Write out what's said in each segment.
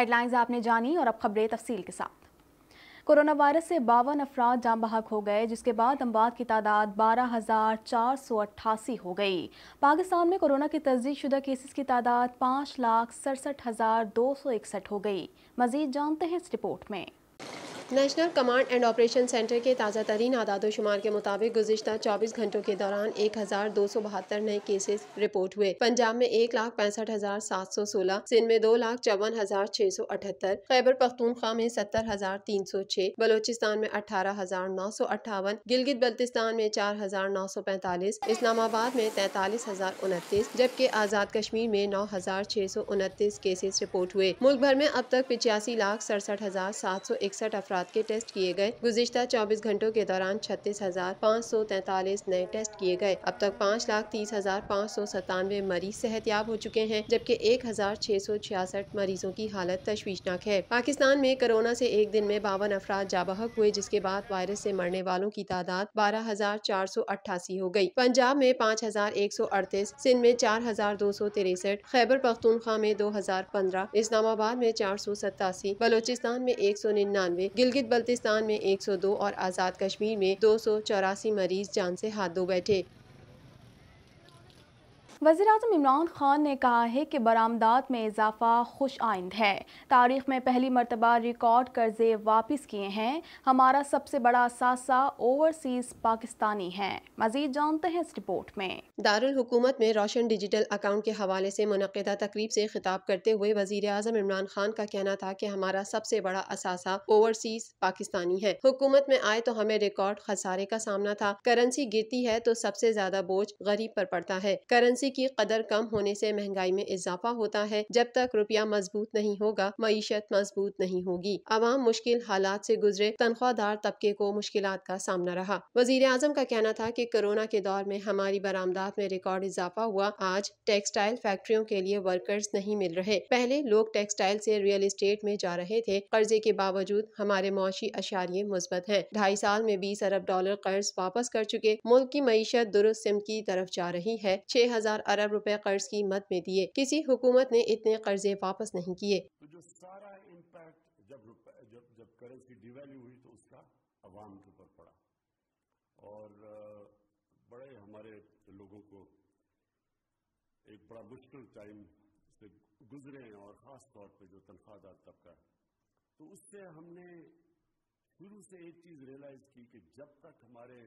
headlines आपने जानी और अब खबरें तफसील के साथ कोरोना वायरस से बावन अफराद जाम बहक हो गए जिसके बाद अमवात की तादाद बारह हज़ार चार सौ अट्ठासी हो गई पाकिस्तान में कोरोना के तस्दीक शुदा केसेस की तादाद पाँच लाख सड़सठ हज़ार दो सौ इकसठ हो गई मजीद जानते हैं इस रिपोर्ट में national command and operation centre के ताज़ा तरीन आदादोशुमार के मुताबिक गुजशत 24 घंटों के दौरान एक हज़ार दो सौ बहत्तर नए केसेस रिपोर्ट हुए पंजाब में एक लाख पैंसठ हज़ार सात सौ सोलह सिंध में दो लाख चौवन हज़ार छः सौ अठहत्तर खैबर पख्तूनख्वा में सत्तर हज़ार तीन सौ छः बलोचिस्तान में अठारह हज़ार नौ सौ अट्ठावन गिलगित बल्तिस्तान में चार हज़ार नौ सौ पैंतालीस इस्लामाबाद में तैतालीस हज़ार उनतीस जबकि आज़ाद कश्मीर में नौ हज़ार छः सौ उनतीस केसेस रिपोर्ट हुए मुल्क भर में अब तक पिचासी लाख सड़सठ हज़ार सात सौ इकसठ अफराद अफराद के टेस्ट किए गए गुजशत चौबीस घंटों के दौरान छत्तीस हजार पाँच सौ तैतालीस नए टेस्ट किए गए अब तक पाँच लाख तीस हजार पाँच सौ सतानवे मरीज सेहतियाब हो चुके हैं जबकि एक हजार छह सौ छियासठ मरीजों की हालत तशवीशनाक है पाकिस्तान में कोरोना से एक दिन में बावन अफराद जाबहक हुए जिसके बाद वायरस से मरने वालों की तादाद बारह हजार चार सौ अट्ठासी हो गई पंजाब में पाँच हजार एक सौ अड़तीस सिंध में चार हजार दो सौ तिरसठ खैबर पख्तूनख्वा में दो हजार पंद्रह इस्लामाबाद में चार सौ सतासी बलोचिस्तान में एक सौ निन्यानवे गिलगित बल्तिस्तान में 102 और आज़ाद कश्मीर में दो मरीज़ जान से हाथ धो बैठे वजी अजम इमरान खान ने कहा है कि बरामदात में इजाफा खुश आइंद है तारीख में पहली मरतबा रिकॉर्ड कर्जे वापस किए हैं हमारा सबसे बड़ा सासा ओवरसीज पाकिस्तानी है मजीद जानते हैं इस रिपोर्ट में दारकूमत में रोशन डिजिटल अकाउंट के हवाले से मनदा तकरीब से खिताब करते हुए वजीर अजम इमरान खान का कहना था कि हमारा सबसे बड़ा असासा ओवरसीज पाकिस्तानी है हुकूमत में आए तो हमें रिकॉर्ड खसारे का सामना था करेंसी गिरती है तो सबसे ज्यादा बोझ गरीब पर पड़ता है करेंसी पैसे की कदर कम होने से महंगाई में इजाफा होता है जब तक रुपया मजबूत नहीं होगा मीशत मजबूत नहीं होगी आवाम मुश्किल हालात से गुजरे तनख्वाहदार तबके को मुश्किल का सामना रहा वजीर अजम का कहना था की कोरोना के दौर में हमारी बरामदात में रिकॉर्ड इजाफा हुआ आज टेक्सटाइल फैक्ट्रियों के लिए वर्कर्स नहीं मिल रहे पहले लोग टेक्सटाइल से रियल इस्टेट में जा रहे थे कर्जे के बावजूद हमारे मुशी अशारिये मुस्बत हैं ढाई साल में बीस अरब डॉलर कर्ज वापस कर चुके मुल्क की मीशत दुरुस्त सिम की तरफ जा रही है छह हजार हजार अरब रुपए कर्ज की मद में दिए किसी हुकूमत ने इतने कर्जे वापस नहीं किए तो जो सारा इम्पैक्ट जब जब जब करेंसी डिवेल्यू हुई तो उसका आवाम के ऊपर पड़ा और बड़े हमारे लोगों को एक बड़ा मुश्किल टाइम से गुजरे हैं और ख़ास तौर पे जो तनख्वाहदार तबका है तो उससे हमने शुरू से एक चीज़ रियलाइज की कि जब तक हमारे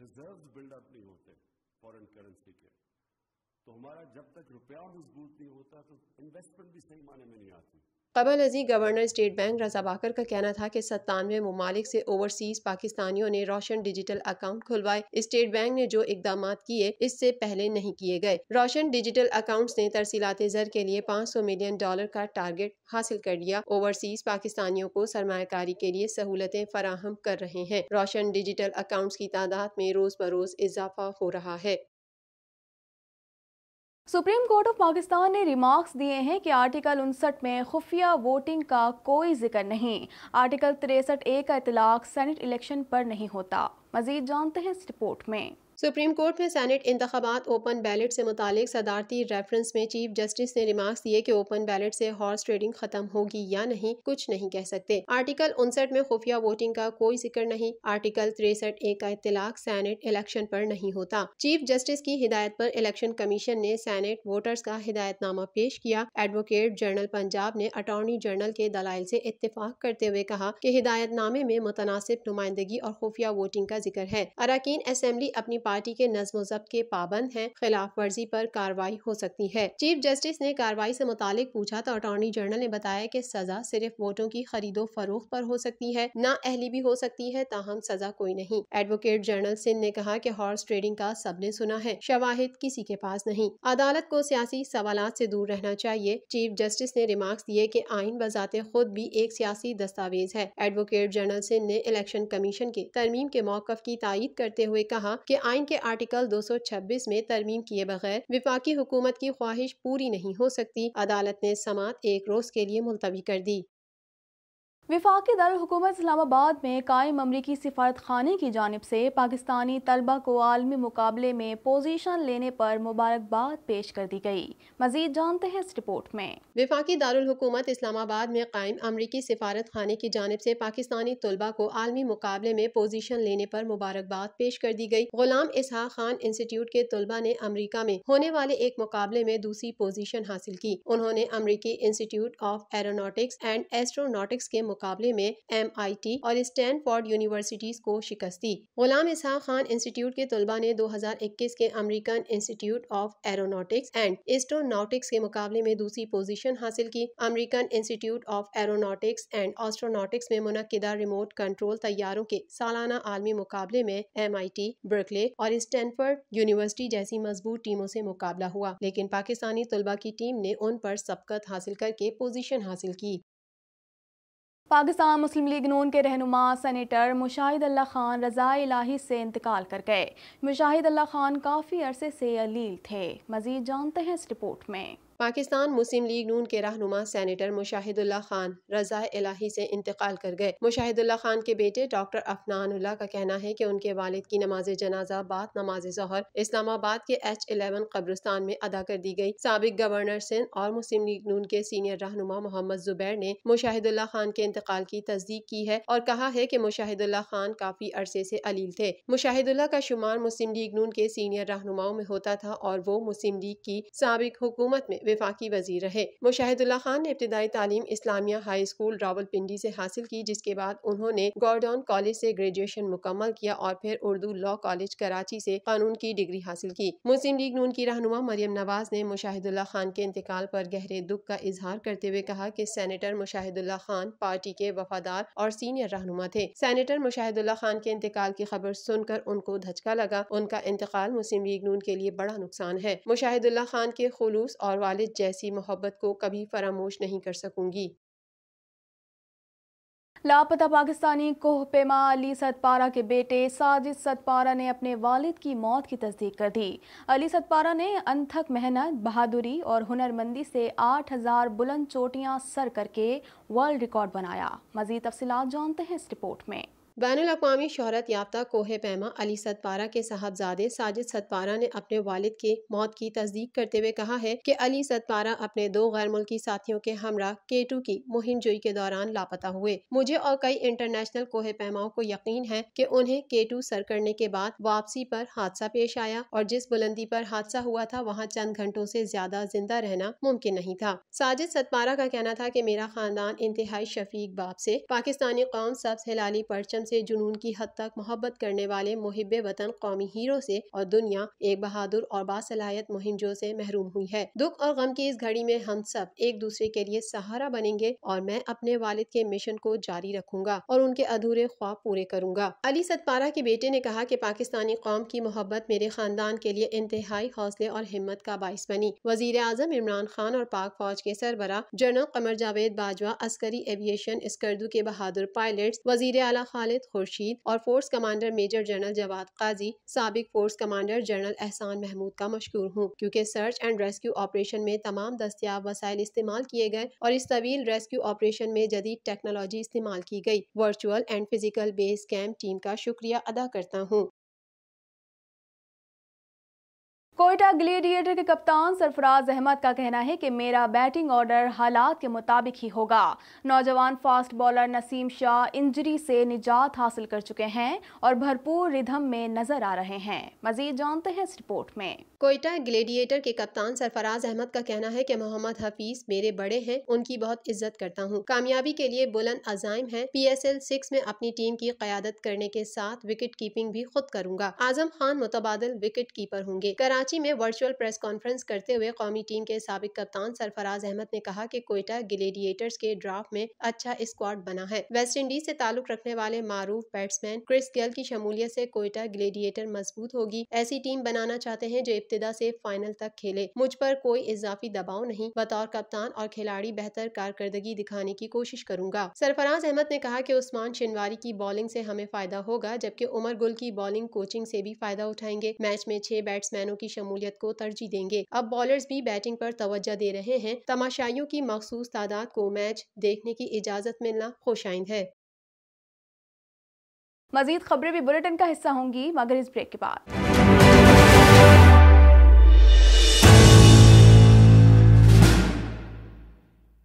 रिजर्व्स बिल्डअप नहीं होते फॉरेन करेंसी के कबल अजी governor State Bank Raza Baqir का कहना था की सत्तानवे ममालिक से ओवरसीज पाकिस्तानियों ने रोशन डिजिटल अकाउंट खुलवाए स्टेट बैंक ने जो इकदाम किए इससे पहले नहीं किए गए रोशन डिजिटल अकाउंट ने तरसीलात जर के लिए पाँच सौ मिलियन डॉलर का टारगेट हासिल कर लिया ओवरसीज पाकिस्तानियों को सरमाकारी के लिए सहूलतें फराहम कर रहे हैं रोशन डिजिटल अकाउंट्स की तादाद में रोज बरोज इजाफा हो रहा है सुप्रीम कोर्ट ऑफ पाकिस्तान ने रिमार्क्स दिए हैं कि आर्टिकल उनसठ में खुफिया वोटिंग का कोई जिक्र नहीं आर्टिकल तिरसठ ए का इतलाक सेनेट इलेक्शन पर नहीं होता मजीद जानते हैं इस रिपोर्ट में सुप्रीम कोर्ट में सैनेट इंतबात ओपन बैलेट से मुतालिक सदारती रेफरेंस में चीफ जस्टिस ने रिमार्क दिए कि ओपन बैलेट से हॉर्स ट्रेडिंग खत्म होगी या नहीं कुछ नहीं कह सकते आर्टिकल उनसठ में खुफिया वोटिंग का कोई जिक्र नहीं आर्टिकल तिरसठ ए का इतलाक सैनेट इलेक्शन पर नहीं होता चीफ जस्टिस की हिदायत पर इलेक्शन कमीशन ने सैनेट वोटर्स का हिदायतनामा पेश किया एडवोकेट जनरल पंजाब ने अटॉर्नी जनरल के दलाइल से इतफाक करते हुए कहा कि हिदायतनामे में मुतनासिब नुमाइंदगी और खुफिया वोटिंग का जिक्र है अरकान असम्बली अपनी पार्टी के नज्म जब्त के पाबंद हैं खिलाफ वर्जी पर कार्रवाई हो सकती है चीफ जस्टिस ने कार्रवाई से मुतालिक पूछा तो अटॉर्नी जनरल ने बताया कि सजा सिर्फ वोटों की खरीदो फरोख पर हो सकती है न अहली भी हो सकती है ताहम सजा कोई नहीं एडवोकेट जनरल सिंह ने कहा की हॉर्स ट्रेडिंग का सबने सुना है शवाहिद किसी के पास नहीं अदालत को सियासी सवाल ऐसी दूर रहना चाहिए चीफ जस्टिस ने रिमार्क दिए की आइन बजाते खुद भी एक सियासी दस्तावेज है एडवोकेट जनरल सिंह ने इलेक्शन कमीशन के तरमीम के मौकफ की तायद करते हुए कहा की आइन के आर्टिकल 226 में तरमीम किए बगैर विफाकी हुकूमत की ख्वाहिश पूरी नहीं हो सकती अदालत ने समात एक रोज के लिए मुलतवी कर दी विफाकी दारकूमत इस्लामाबाद में कायम अमरीकी सिफारत खाने की जानब से पाकिस्तानी तलबा को आलमी मुकाबले में पोजीशन लेने पर मुबारकबाद पेश कर दी गई मजीद जानते हैं इस रिपोर्ट में विफाकी दारकूमत इस्लामाबाद में कायम अमरीकी सिफारत खाने की जानब से पाकिस्तानी तलबा को आलमी मुकाबले में पोजीशन लेने पर मुबारकबाद पेश कर दी गई गुलाम इसहा खान इंस्टीट्यूट के तलबा ने अमरीका में होने वाले एक मुकाबले में दूसरी पोजीशन हासिल की उन्होंने अमरीकी Institute of Aeronautics and Astronautics के मुकाबले में एम आई टी और स्टैनफोर्ड यूनिवर्सिटीज को शिकस्त दी गुलाम इसहा खान इंस्टीट्यूट के तलबा ने दो हजार इक्कीस के American Institute of Aeronautics and Astronautics के मुकाबले में दूसरी पोजिशन हासिल की American Institute of Aeronautics and Astronautics में मुनदा रिमोट कंट्रोल तैयारों के सालाना आलमी मुकाबले में एम आई टी बर्कले और स्टैनफर्ड यूनिवर्सिटी जैसी मजबूत टीमों से मुकाबला हुआ लेकिन पाकिस्तानी तलबा की टीम ने उन पर सबकत हासिल करके पोजीशन हासिल की पाकिस्तान मुस्लिम लीग नून के रहनुमा सेनेटर मुशाहिद अल्लाह खान रज़ा इलाही से इंतकाल कर गए मुशाहिद अल्लाह खान काफ़ी अरसे से अलील थे मज़ीद जानते हैं इस रिपोर्ट में पाकिस्तान मुस्लिम लीग नून के रहनुमा सैनेटर मुशाहिदुल्ला खान रजा इलाही से इंतकाल कर गए मुशाहिदुल्ला खान के बेटे डॉक्टर अफनानुल्ला का कहना है कि उनके वालिद की नमाज जनाजा बाद नमाज जहर इस्लामाबाद के एच एलेवन कब्रस्तान में अदा कर दी गई सबक गवर्नर सिंह और मुस्लिम लीग नून के सीनियर रहनुमा मोहम्मद जुबैर ने मुशाहिदुल्ला खान के इंतकाल की तस्दीक की है और कहा है की मुशाहिदुल्ला खान काफी अरसे से अलील थे मुशाहिदुल्ला का शुमार मुस्लिम लीग नून के सीनियर रहनुमाओं में होता था और वो मुस्लिम लीग की सबक हुकूमत में वफाकी वजीर रहे मुशाहिदुल्ला खान ने इब्तदाई तालीम इस्लामिया हाई स्कूल रावलपिंडी से हासिल की जिसके बाद उन्होंने गॉर्डॉन कॉलेज से ग्रेजुएशन मुकम्मल किया और फिर उर्दू लॉ कॉलेज कराची से कानून की डिग्री हासिल की मुस्लिम लीग नून की रहनुमा मरियम नवाज ने मुशाहिदुल्ला खान के इंतकाल पर गहरे दुख का इजहार करते हुए कहा कि सेनेटर मुशाहिदुल्ला खान पार्टी के वफादार और सीनियर रहनुमा थे सैनेटर मुशाहिदुल्ला खान के इंतकाल की खबर सुनकर उनको धचका लगा उनका इंतकाल मुस्लिम लीग नून के लिए बड़ा नुकसान है मुशाहिदुल्ला खान के खलूस और वाले वालिद जैसी मोहब्बत को कभी फरामोश नहीं कर सकूंगी लापता पाकिस्तानी कोह पेमा अली सतपारा के बेटे साजिद सतपारा ने अपने वालिद की मौत की तस्दीक कर दी अली सतपारा ने अनथक मेहनत बहादुरी और हुनरमंदी से 8000 बुलंद चोटियां सर करके वर्ल्ड रिकॉर्ड बनाया मजीद तफसीत जानते हैं इस रिपोर्ट में बैन अवी शहरत याफ्ता कोह पैमा अली सतपारा के साहबजादे साजिद सतपारा ने अपने वालिद की मौत की तस्दीक करते हुए कहा है कि अली सतपारा अपने दो गैर मुल्की साथियों के हमरा केटू की मुहिम जुई के दौरान लापता हुए मुझे और कई इंटरनेशनल कोह पैमाओं को यकीन है कि उन्हें केटू सर करने के बाद वापसी पर हादसा पेश आया और जिस बुलंदी पर हादसा हुआ था वहाँ चंद घंटों से ज्यादा जिंदा रहना मुमकिन नहीं था साजिद सतपारा का कहना था कि मेरा खानदान इंतहाई शफीक बाप से पाकिस्तानी कौम सब्स हिलाली परचम वतन से जुनून की हद तक मोहब्बत करने वाले मुहब वतन कौमी हीरो से और दुनिया एक बहादुर और बासलाहियत मुहिमजो से महरूम हुई है दुख और गम की इस घड़ी में हम सब एक दूसरे के लिए सहारा बनेंगे और मैं अपने वालिद के मिशन को जारी रखूंगा और उनके अधूरे ख्वाब पूरे करूंगा अली सतपारा के बेटे ने कहा कि पाकिस्तानी कौम की मोहब्बत मेरे खानदान के लिए इंतहाई हौसले और हिम्मत का बायस बनी वजीर अजम इमरान खान और पाक फौज के सरबरा जनरल कमर जावेद बाजवा अस्करी एविएशन स्कर्दू के बहादुर पायलट वजीर अला खाल खालिद खुर्शीद और force commander major general Jawad Qazi सबक force commander general Ehsan Mahmood का मशहूर हूँ क्यूँकी सर्च एंड रेस्क्यू ऑपरेशन में तमाम दस्तियाब वसाइल इस्तेमाल किए गए और इस तवील रेस्क्यू ऑपरेशन में जदीद टेक्नोलॉजी इस्तेमाल की गई virtual and physical base camp team का शुक्रिया अदा करता हूँ कोयटा ग्लेडिएटर के कप्तान सरफराज अहमद का कहना है कि मेरा बैटिंग ऑर्डर हालात के मुताबिक ही होगा नौजवान fast bowler Naseem Shah injury से निजात हासिल कर चुके हैं और भरपूर रिधम में नजर आ रहे हैं मजीद जानते हैं इस रिपोर्ट में कोयटा ग्लेडिएटर के कप्तान सरफराज अहमद का कहना है कि मोहम्मद हफीज मेरे बड़े हैं उनकी बहुत इज्जत करता हूँ कामयाबी के लिए बुलंद अजायम है पी एस एल सिक्स में अपनी टीम की क्यादत करने के साथ विकेट कीपिंग भी खुद करूँगा आजम खान मुतबादल विकेट कीपर होंगे कराची कराची में वर्चुअल प्रेस कॉन्फ्रेंस करते हुए कौमी टीम के सबक कप्तान सरफराज अहमद ने कहा कि कोयटा ग्लेडिएटर्स के ड्राफ्ट में अच्छा स्क्वाड बना है वेस्ट इंडीज से ताल्लुक रखने वाले मारूफ बैट्समैन क्रिस गेल की शमूलियत से कोयटा ग्लेडिएटर मजबूत होगी ऐसी टीम बनाना चाहते हैं जो इब्तदा से फाइनल तक खेले मुझ पर कोई इजाफी दबाव नहीं बतौर कप्तान और खिलाड़ी बेहतर कारकर्दगी दिखाने की कोशिश करूंगा सरफराज अहमद ने कहा कि उस्मान शिनवारी की बॉलिंग से हमें फायदा होगा जबकि उमर गुल की बॉलिंग कोचिंग से भी फायदा उठाएंगे मैच में छह बैट्समैनों की शमूलियत को तरजीह देंगे अब बॉलर्स भी बैटिंग पर तोज्जा दे रहे हैं तमाशाइयों की मखसूस तादाद को मैच देखने की इजाज़त मिलना खुशाइंद है मजीद खबरें भी बुलेटिन का हिस्सा होंगी मगर इस ब्रेक के बाद